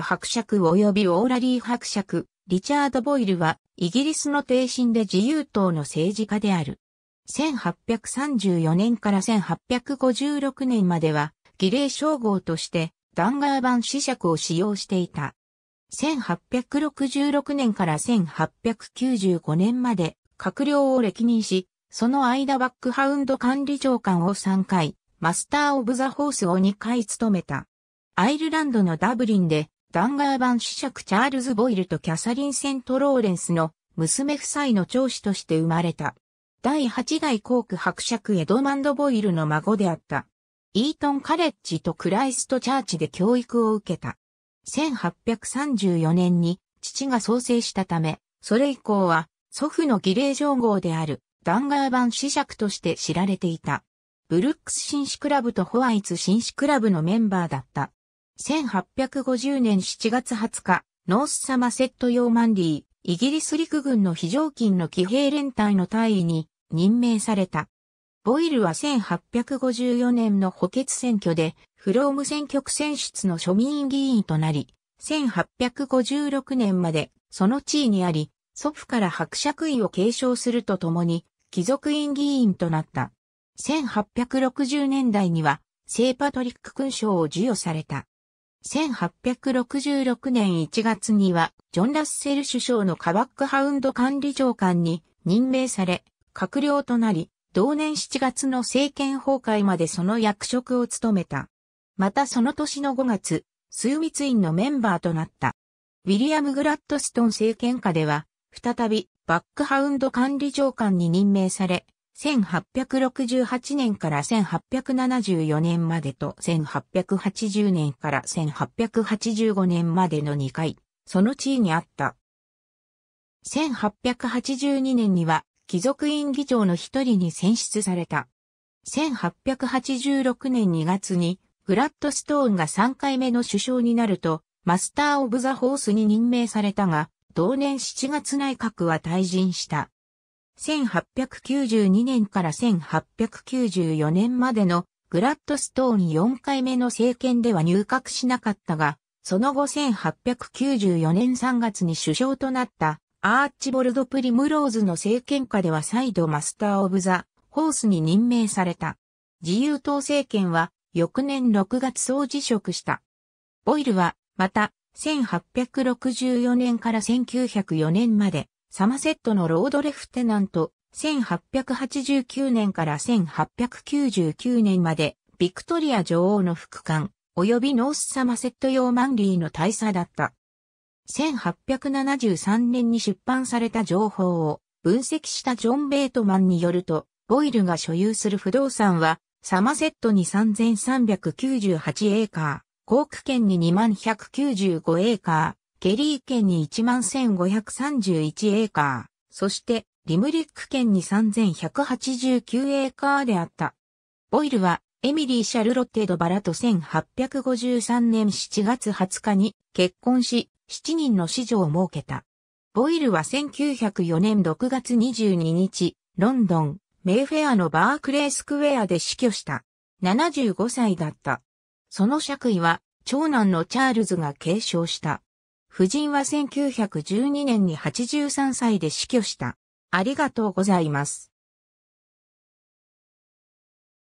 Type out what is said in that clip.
伯爵及びオーラリー伯爵、リチャード・ボイルは、イギリスの帝臣で自由党の政治家である。1834年から1856年までは、儀礼称号として、ダンガー版死爵を使用していた。1866年から1895年まで、閣僚を歴任し、その間バックハウンド管理長官を3回、マスター・オブ・ザ・ホースを2回務めた。アイルランドのダブリンでダンガー版子爵チャールズ・ボイルとキャサリン・セント・ローレンスの娘夫妻の長子として生まれた。第8代コーク伯爵エドマンド・ボイルの孫であった。イートン・カレッジとクライスト・チャーチで教育を受けた。1834年に父が創生したため、それ以降は祖父の儀礼上号であるダンガー版子爵として知られていた。ブルックス紳士クラブとホワイツ紳士クラブのメンバーだった。1850年7月20日、ノースサマセット用マンィー、イギリス陸軍の非常勤の騎兵連隊の隊員に任命された。ボイルは1854年の補欠選挙で、フローム選挙区選出の庶民議員となり、1856年までその地位にあり、祖父から伯爵位を継承するとともに、貴族院議員となった。1860年代には、聖パトリック勲章を授与された。1866年1月には、ジョン・ラッセル首相のカバックハウンド管理長官に任命され、閣僚となり、同年7月の政権崩壊までその役職を務めた。またその年の5月、数密院のメンバーとなった。ウィリアム・グラッドストン政権下では、再びバックハウンド管理長官に任命され、1868年から1874年までと1880年から1885年までの2回、その地位にあった。1882年には貴族院議長の一人に選出された。1886年2月にグラッドストーンが3回目の首相になると、マスター・オブ・ザ・ホースに任命されたが、同年7月内閣は退陣した。1892年から1894年までのグラッドストーン4回目の政権では入閣しなかったが、その後1894年3月に首相となったアーチボルド・プリムローズの政権下では再度マスター・オブ・ザ・ホースに任命された。自由党政権は翌年6月総辞職した。ボイルはまた1864年から1904年までサマセットのロードレフテナント、1889年から1899年まで、ビクトリア女王の副官、及びノースサマセット用マンリーの大佐だった。1873年に出版された情報を分析したジョン・ベートマンによると、ボイルが所有する不動産は、サマセットに3398エーカー、コーク県に2195エーカー、ゲリー県に11,531エーカー、そしてリムリック県に3,189エーカーであった。ボイルはエミリー・シャルロッテ・ド・バラと1853年7月20日に結婚し、7人の子女を設けた。ボイルは1904年6月22日、ロンドン、メイフェアのバークレースクエアで死去した。75歳だった。その爵位は、長男のチャールズが継承した。夫人は1912年に83歳で死去した。ありがとうございます。